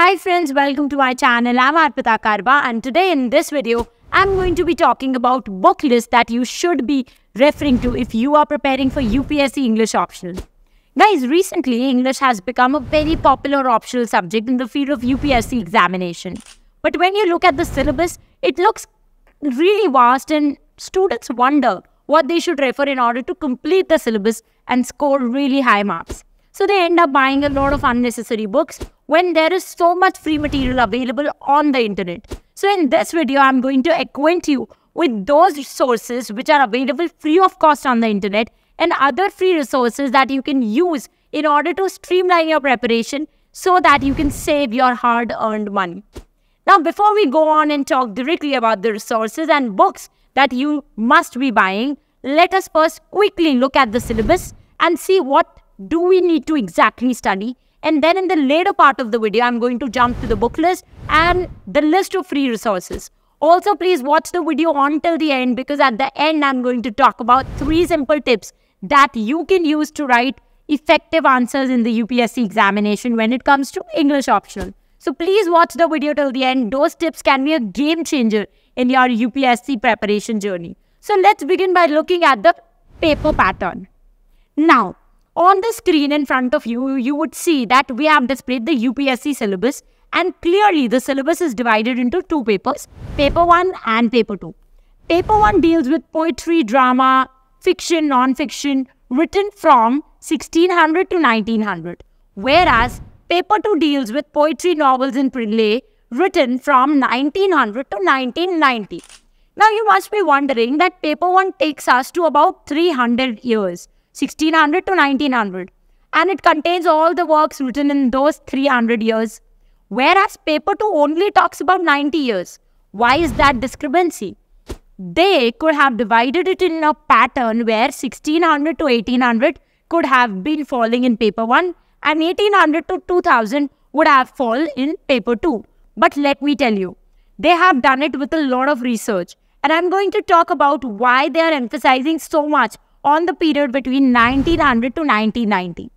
Hi friends, welcome to my channel. I'm Arpita Karba and today in this video, I'm going to be talking about book list that you should be referring to if you are preparing for UPSC English optional. Guys, recently English has become a very popular optional subject in the field of UPSC examination. But when you look at the syllabus, it looks really vast and students wonder what they should refer in order to complete the syllabus and score really high marks. So they end up buying a lot of unnecessary books when there is so much free material available on the internet. So in this video, I'm going to acquaint you with those resources which are available free of cost on the internet and other free resources that you can use in order to streamline your preparation so that you can save your hard-earned money. Now, before we go on and talk directly about the resources and books that you must be buying, let us first quickly look at the syllabus and see what do we need to exactly study and then in the later part of the video, I'm going to jump to the book list and the list of free resources. Also, please watch the video until the end because at the end, I'm going to talk about three simple tips that you can use to write effective answers in the UPSC examination when it comes to English optional. So please watch the video till the end. Those tips can be a game changer in your UPSC preparation journey. So let's begin by looking at the paper pattern. Now, on the screen in front of you, you would see that we have displayed the UPSC syllabus and clearly the syllabus is divided into two papers, paper 1 and paper 2. Paper 1 deals with poetry, drama, fiction, non-fiction written from 1600 to 1900, whereas paper 2 deals with poetry, novels and prelay written from 1900 to 1990. Now you must be wondering that paper 1 takes us to about 300 years 1600 to 1900 and it contains all the works written in those 300 years whereas paper 2 only talks about 90 years why is that discrepancy they could have divided it in a pattern where 1600 to 1800 could have been falling in paper 1 and 1800 to 2000 would have fall in paper 2 but let me tell you they have done it with a lot of research and i'm going to talk about why they are emphasizing so much on the period between 1900 to 1990.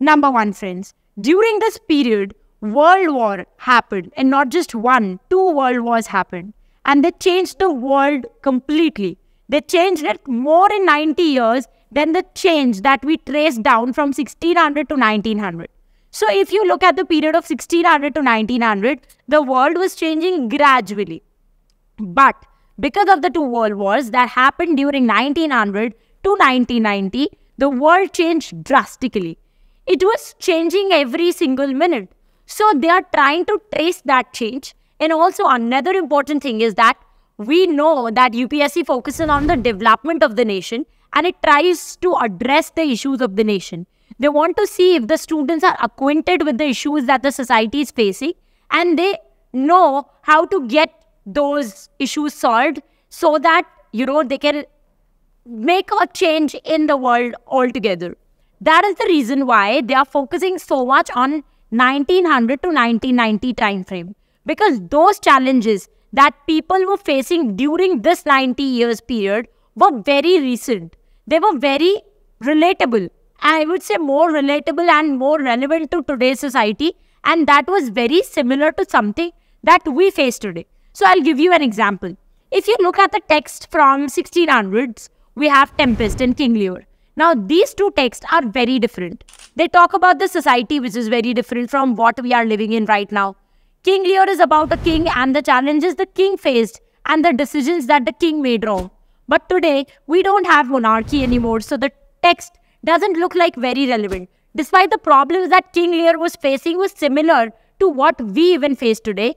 Number one, friends, during this period, World War happened, and not just one, two World Wars happened. And they changed the world completely. They changed it more in 90 years than the change that we trace down from 1600 to 1900. So if you look at the period of 1600 to 1900, the world was changing gradually. But because of the two world wars that happened during 1900, to 1990, the world changed drastically. It was changing every single minute. So they are trying to trace that change. And also another important thing is that we know that UPSC focuses on the development of the nation and it tries to address the issues of the nation. They want to see if the students are acquainted with the issues that the society is facing and they know how to get those issues solved so that, you know, they can make a change in the world altogether. That is the reason why they are focusing so much on 1900 to 1990 time frame because those challenges that people were facing during this 90 years period were very recent. They were very relatable. I would say more relatable and more relevant to today's society. And that was very similar to something that we face today. So I'll give you an example. If you look at the text from 1600s, we have Tempest and King Lear. Now, these two texts are very different. They talk about the society which is very different from what we are living in right now. King Lear is about a king and the challenges the king faced and the decisions that the king made wrong. But today, we don't have monarchy anymore, so the text doesn't look like very relevant. Despite the problems that King Lear was facing was similar to what we even face today,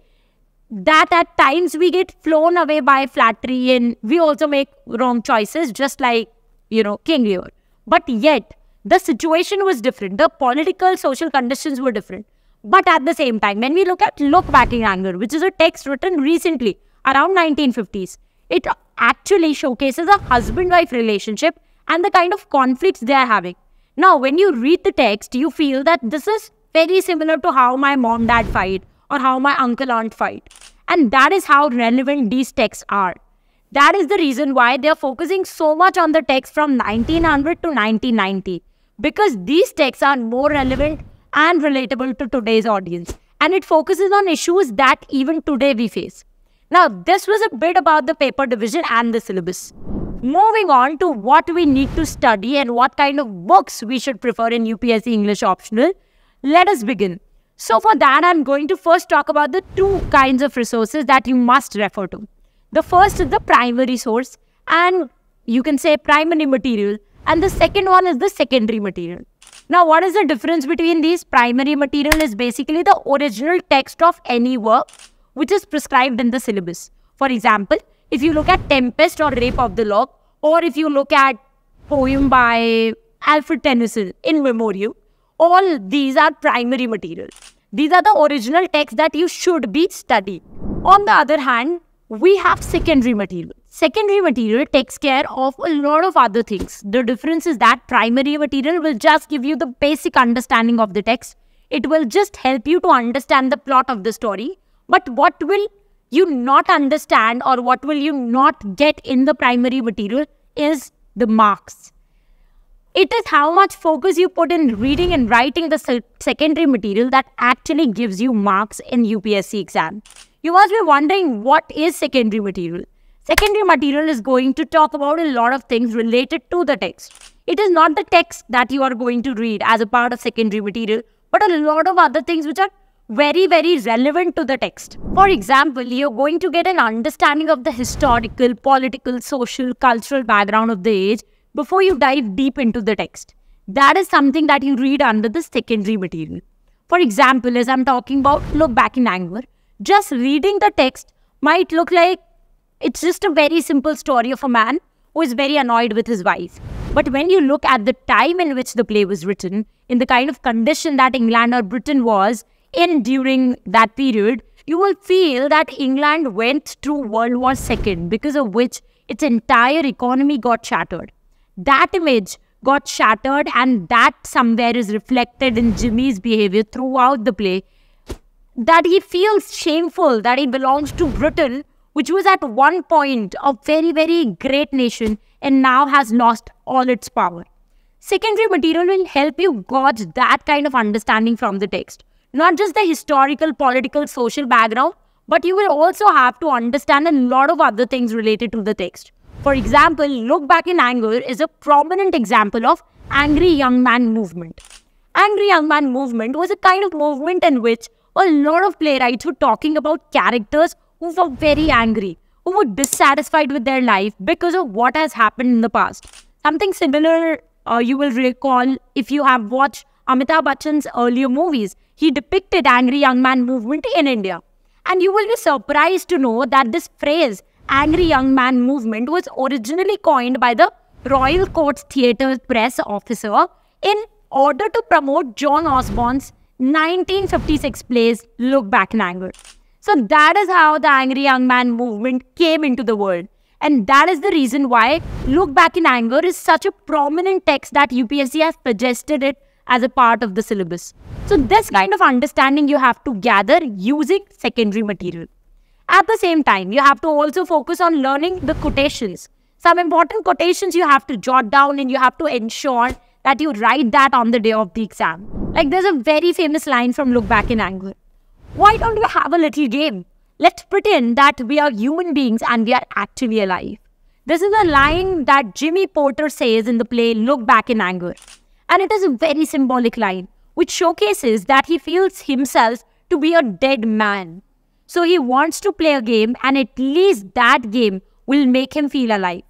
that at times we get flown away by flattery and we also make wrong choices, just like, you know, King Lear. But yet, the situation was different. The political, social conditions were different. But at the same time, when we look at Look Back in Anger, which is a text written recently, around 1950s, it actually showcases a husband-wife relationship and the kind of conflicts they are having. Now, when you read the text, you feel that this is very similar to how my mom-dad fight or how my uncle aunt fight. And that is how relevant these texts are. That is the reason why they are focusing so much on the texts from 1900 to 1990 because these texts are more relevant and relatable to today's audience and it focuses on issues that even today we face. Now, this was a bit about the paper division and the syllabus. Moving on to what we need to study and what kind of books we should prefer in UPSC English optional, let us begin. So for that, I'm going to first talk about the two kinds of resources that you must refer to. The first is the primary source and you can say primary material and the second one is the secondary material. Now what is the difference between these? Primary material is basically the original text of any work which is prescribed in the syllabus. For example, if you look at Tempest or Rape of the Lock or if you look at poem by Alfred Tennyson in memoriam, all these are primary materials. These are the original texts that you should be studying. On the other hand, we have secondary material. Secondary material takes care of a lot of other things. The difference is that primary material will just give you the basic understanding of the text. It will just help you to understand the plot of the story. But what will you not understand or what will you not get in the primary material is the marks. It is how much focus you put in reading and writing the secondary material that actually gives you marks in UPSC exam. You must be wondering what is secondary material. Secondary material is going to talk about a lot of things related to the text. It is not the text that you are going to read as a part of secondary material, but a lot of other things which are very, very relevant to the text. For example, you're going to get an understanding of the historical, political, social, cultural background of the age before you dive deep into the text. That is something that you read under the secondary material. For example, as I'm talking about look back in anger, just reading the text might look like it's just a very simple story of a man who is very annoyed with his wife. But when you look at the time in which the play was written, in the kind of condition that England or Britain was in during that period, you will feel that England went through World War II because of which its entire economy got shattered that image got shattered and that somewhere is reflected in Jimmy's behavior throughout the play that he feels shameful that he belongs to Britain which was at one point a very very great nation and now has lost all its power. Secondary material will help you gauge that kind of understanding from the text. Not just the historical, political, social background but you will also have to understand a lot of other things related to the text. For example, look back in anger is a prominent example of angry young man movement. Angry young man movement was a kind of movement in which a lot of playwrights were talking about characters who were very angry, who were dissatisfied with their life because of what has happened in the past. Something similar uh, you will recall if you have watched Amitabh Bachchan's earlier movies. He depicted angry young man movement in India. And you will be surprised to know that this phrase Angry Young Man movement was originally coined by the Royal Court Theatre press officer in order to promote John Osborne's 1956 play Look Back in Anger. So that is how the Angry Young Man movement came into the world. And that is the reason why Look Back in Anger is such a prominent text that UPSC has suggested it as a part of the syllabus. So this kind of understanding you have to gather using secondary material. At the same time, you have to also focus on learning the quotations. Some important quotations you have to jot down and you have to ensure that you write that on the day of the exam. Like there's a very famous line from Look Back in Anger. Why don't we have a little game? Let's pretend that we are human beings and we are actually alive. This is a line that Jimmy Porter says in the play Look Back in Anger. And it is a very symbolic line, which showcases that he feels himself to be a dead man. So he wants to play a game and at least that game will make him feel alive.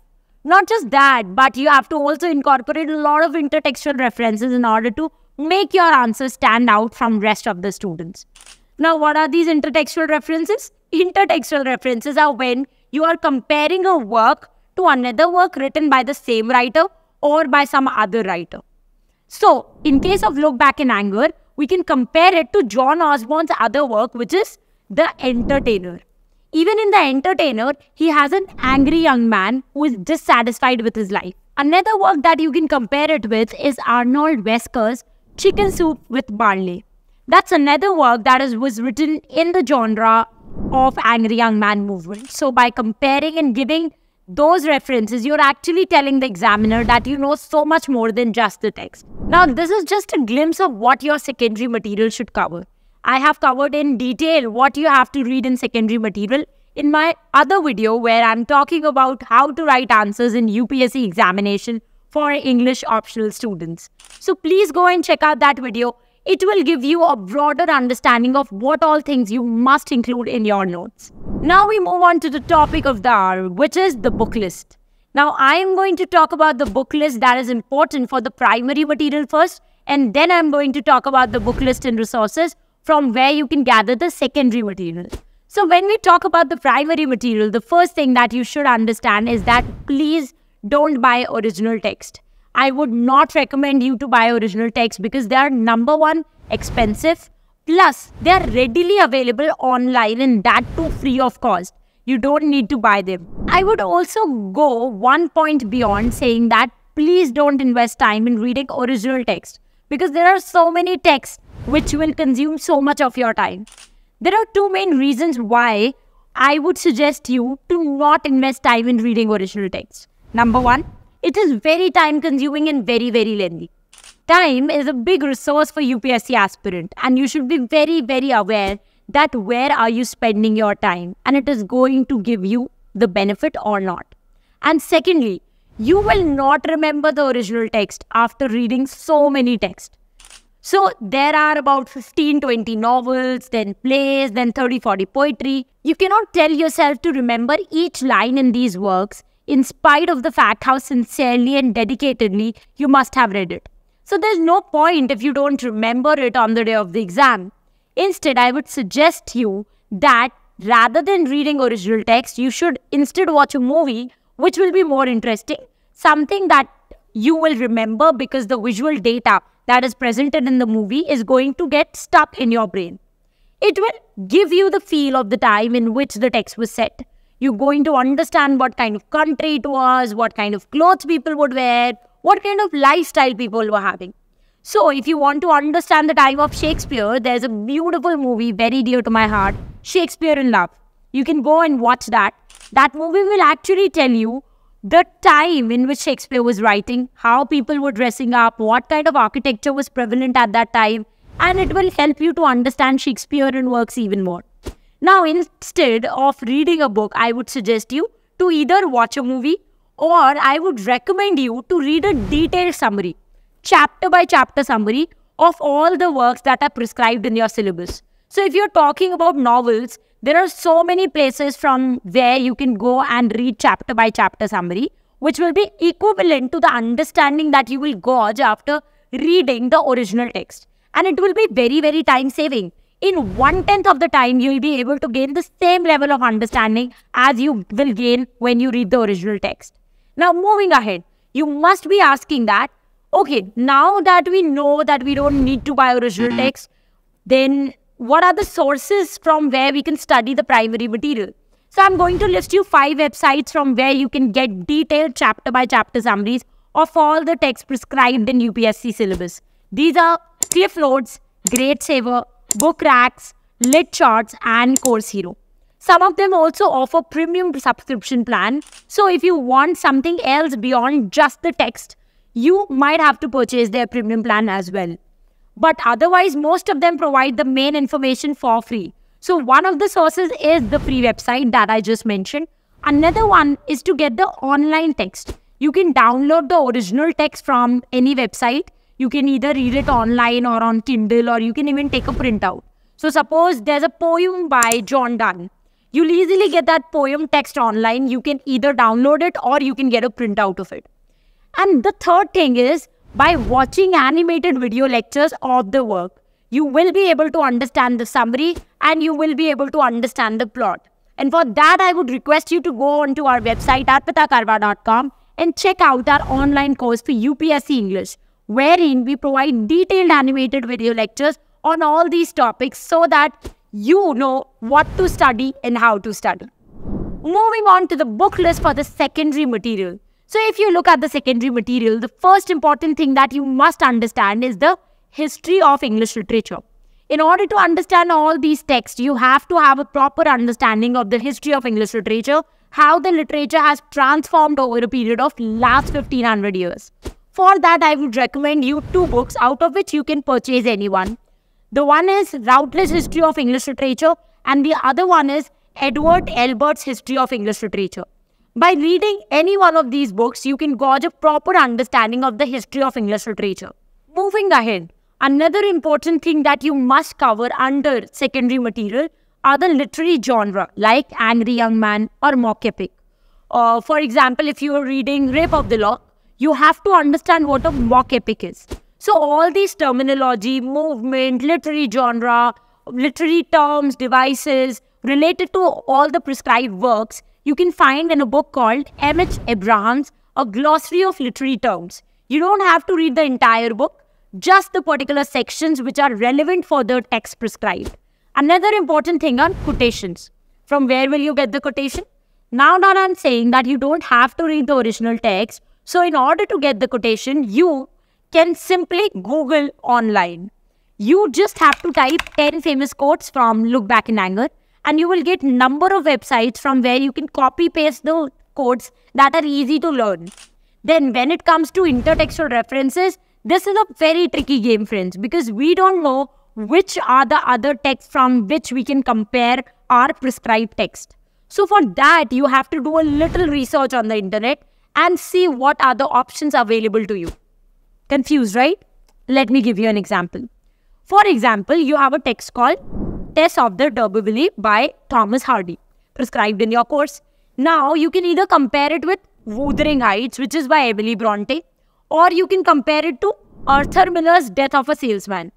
Not just that, but you have to also incorporate a lot of intertextual references in order to make your answer stand out from rest of the students. Now, what are these intertextual references? Intertextual references are when you are comparing a work to another work written by the same writer or by some other writer. So, in case of Look Back in Anger, we can compare it to John Osborne's other work, which is the entertainer. Even in The Entertainer, he has an angry young man who is dissatisfied with his life. Another work that you can compare it with is Arnold Wesker's Chicken Soup with Barley. That's another work that is, was written in the genre of angry young man movement. So by comparing and giving those references, you're actually telling the examiner that you know so much more than just the text. Now, this is just a glimpse of what your secondary material should cover. I have covered in detail what you have to read in secondary material in my other video where I'm talking about how to write answers in UPSC examination for English optional students. So please go and check out that video. It will give you a broader understanding of what all things you must include in your notes. Now we move on to the topic of the hour, which is the book list. Now I am going to talk about the book list that is important for the primary material first, and then I'm going to talk about the book list and resources from where you can gather the secondary material. So when we talk about the primary material, the first thing that you should understand is that please don't buy original text. I would not recommend you to buy original text because they are number one, expensive. Plus, they are readily available online and that too free of cost. You don't need to buy them. I would also go one point beyond saying that please don't invest time in reading original text because there are so many texts which will consume so much of your time. There are two main reasons why I would suggest you to not invest time in reading original text. Number one, it is very time consuming and very, very lengthy. Time is a big resource for UPSC aspirant and you should be very, very aware that where are you spending your time and it is going to give you the benefit or not. And secondly, you will not remember the original text after reading so many texts. So there are about 15, 20 novels, then plays, then 30, 40 poetry. You cannot tell yourself to remember each line in these works, in spite of the fact how sincerely and dedicatedly you must have read it. So there's no point if you don't remember it on the day of the exam. Instead, I would suggest you that rather than reading original text, you should instead watch a movie which will be more interesting, something that you will remember because the visual data that is presented in the movie is going to get stuck in your brain. It will give you the feel of the time in which the text was set. You're going to understand what kind of country it was, what kind of clothes people would wear, what kind of lifestyle people were having. So, if you want to understand the time of Shakespeare, there's a beautiful movie very dear to my heart Shakespeare in Love. You can go and watch that. That movie will actually tell you the time in which Shakespeare was writing, how people were dressing up, what kind of architecture was prevalent at that time, and it will help you to understand Shakespearean works even more. Now, instead of reading a book, I would suggest you to either watch a movie or I would recommend you to read a detailed summary, chapter by chapter summary of all the works that are prescribed in your syllabus. So if you're talking about novels, there are so many places from where you can go and read chapter by chapter summary, which will be equivalent to the understanding that you will go after reading the original text. And it will be very, very time saving. In one tenth of the time, you will be able to gain the same level of understanding as you will gain when you read the original text. Now, moving ahead, you must be asking that, okay, now that we know that we don't need to buy original text, then what are the sources from where we can study the primary material. So I'm going to list you five websites from where you can get detailed chapter by chapter summaries of all the texts prescribed in UPSC syllabus. These are Cliff Notes, Grade Saver, Book Racks, Lit Charts and Course Hero. Some of them also offer premium subscription plan. So if you want something else beyond just the text, you might have to purchase their premium plan as well but otherwise most of them provide the main information for free. So one of the sources is the free website that I just mentioned. Another one is to get the online text. You can download the original text from any website. You can either read it online or on Kindle or you can even take a printout. So suppose there's a poem by John Donne. You'll easily get that poem text online. You can either download it or you can get a printout of it. And the third thing is by watching animated video lectures of the work, you will be able to understand the summary and you will be able to understand the plot. And for that, I would request you to go onto our website arpitakarva.com and check out our online course for UPSC English, wherein we provide detailed animated video lectures on all these topics so that you know what to study and how to study. Moving on to the book list for the secondary material. So if you look at the secondary material, the first important thing that you must understand is the history of English literature. In order to understand all these texts, you have to have a proper understanding of the history of English literature, how the literature has transformed over a period of last 1500 years. For that, I would recommend you two books out of which you can purchase any one. The one is Routledge History of English Literature and the other one is Edward Elbert's History of English Literature. By reading any one of these books, you can gauge a proper understanding of the history of English literature. Moving ahead, another important thing that you must cover under secondary material are the literary genre like Angry Young Man or Mock Epic. Uh, for example, if you are reading Rape of the Lock, you have to understand what a mock epic is. So all these terminology, movement, literary genre, literary terms, devices related to all the prescribed works you can find in a book called M.H. Abrahams, A Glossary of Literary Terms. You don't have to read the entire book, just the particular sections which are relevant for the text prescribed. Another important thing are quotations. From where will you get the quotation? Now now I'm saying that you don't have to read the original text, so in order to get the quotation, you can simply Google online. You just have to type 10 famous quotes from Look Back in Anger and you will get number of websites from where you can copy paste the codes that are easy to learn. Then when it comes to intertextual references, this is a very tricky game friends because we don't know which are the other texts from which we can compare our prescribed text. So for that, you have to do a little research on the internet and see what are the options available to you. Confused, right? Let me give you an example. For example, you have a text called test of the D'Urberville by Thomas Hardy, prescribed in your course. Now, you can either compare it with Wuthering Heights, which is by Emily Bronte, or you can compare it to Arthur Miller's Death of a Salesman.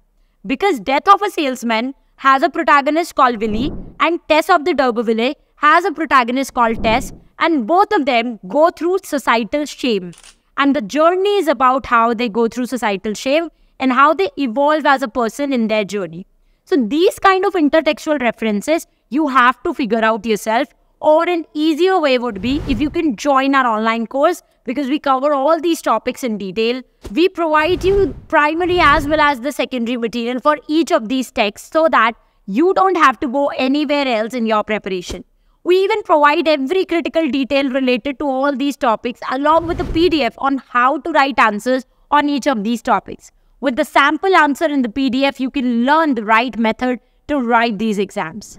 Because Death of a Salesman has a protagonist called Willie, and Tess of the D'Urberville has a protagonist called Tess, and both of them go through societal shame. And the journey is about how they go through societal shame and how they evolve as a person in their journey. So these kind of intertextual references, you have to figure out yourself or an easier way would be if you can join our online course because we cover all these topics in detail. We provide you primary as well as the secondary material for each of these texts so that you don't have to go anywhere else in your preparation. We even provide every critical detail related to all these topics along with a PDF on how to write answers on each of these topics. With the sample answer in the PDF, you can learn the right method to write these exams.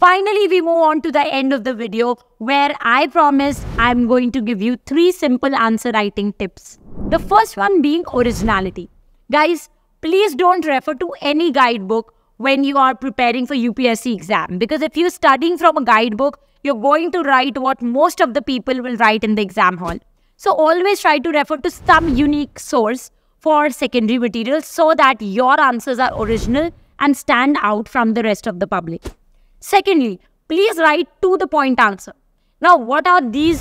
Finally, we move on to the end of the video where I promise I'm going to give you three simple answer writing tips. The first one being originality. Guys, please don't refer to any guidebook when you are preparing for UPSC exam because if you're studying from a guidebook, you're going to write what most of the people will write in the exam hall. So always try to refer to some unique source for secondary materials so that your answers are original and stand out from the rest of the public. Secondly, please write to the point answer. Now, what are these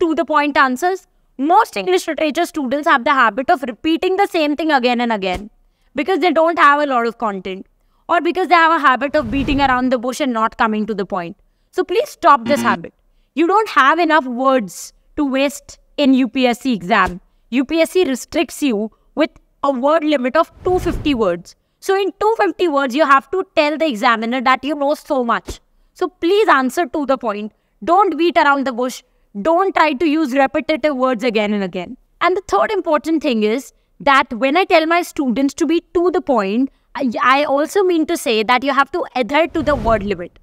to the point answers? Most English literature students have the habit of repeating the same thing again and again because they don't have a lot of content or because they have a habit of beating around the bush and not coming to the point. So please stop this mm-hmm. habit. You don't have enough words to waste in UPSC exam. UPSC restricts you with a word limit of 250 words. So in 250 words, you have to tell the examiner that you know so much. So please answer to the point. Don't beat around the bush. Don't try to use repetitive words again and again. And the third important thing is that when I tell my students to be to the point, I, I also mean to say that you have to adhere to the word limit.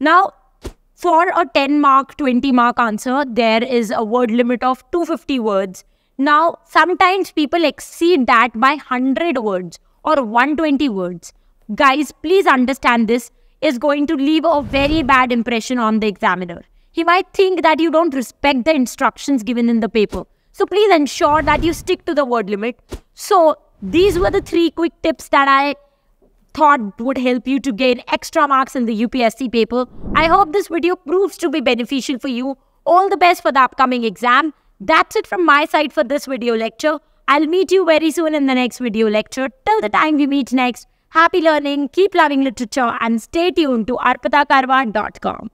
Now, for a 10 mark, 20 mark answer, there is a word limit of 250 words. Now, sometimes people exceed that by 100 words or 120 words. Guys, please understand this is going to leave a very bad impression on the examiner. He might think that you don't respect the instructions given in the paper. So please ensure that you stick to the word limit. So these were the three quick tips that I thought would help you to gain extra marks in the UPSC paper. I hope this video proves to be beneficial for you. All the best for the upcoming exam. That's it from my side for this video lecture. I'll meet you very soon in the next video lecture. Till the time we meet next, happy learning, keep loving literature and stay tuned to arpitakarwa.com.